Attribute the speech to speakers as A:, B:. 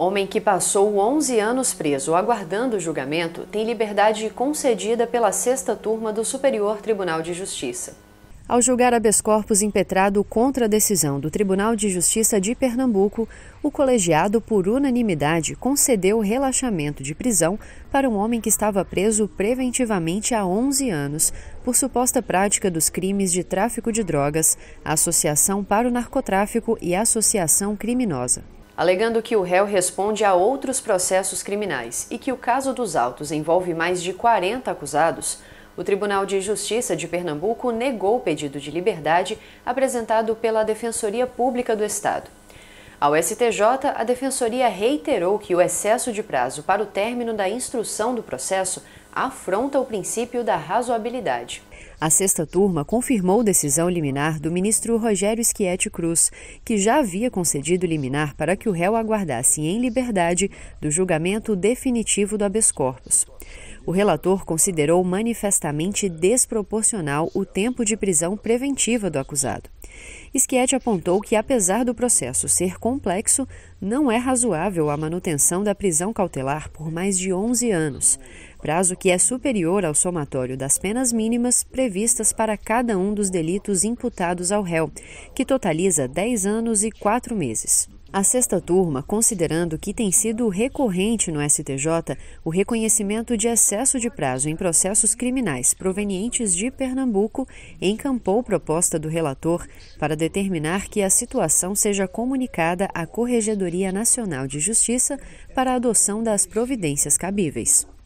A: Homem que passou 11 anos preso aguardando o julgamento tem liberdade concedida pela sexta turma do Superior Tribunal de Justiça. Ao julgar habeas corpus impetrado contra a decisão do Tribunal de Justiça de Pernambuco, o colegiado, por unanimidade, concedeu relaxamento de prisão para um homem que estava preso preventivamente há 11 anos por suposta prática dos crimes de tráfico de drogas, associação para o narcotráfico e associação criminosa alegando que o réu responde a outros processos criminais e que o caso dos autos envolve mais de 40 acusados, o Tribunal de Justiça de Pernambuco negou o pedido de liberdade apresentado pela Defensoria Pública do Estado. Ao STJ, a Defensoria reiterou que o excesso de prazo para o término da instrução do processo afronta o princípio da razoabilidade. A sexta turma confirmou decisão liminar do ministro Rogério Schietti Cruz, que já havia concedido liminar para que o réu aguardasse em liberdade do julgamento definitivo do habeas corpus. O relator considerou manifestamente desproporcional o tempo de prisão preventiva do acusado. Schietti apontou que, apesar do processo ser complexo, não é razoável a manutenção da prisão cautelar por mais de 11 anos prazo que é superior ao somatório das penas mínimas previstas para cada um dos delitos imputados ao réu, que totaliza 10 anos e 4 meses. A sexta turma, considerando que tem sido recorrente no STJ o reconhecimento de excesso de prazo em processos criminais provenientes de Pernambuco, encampou proposta do relator para determinar que a situação seja comunicada à Corregedoria Nacional de Justiça para a adoção das providências cabíveis.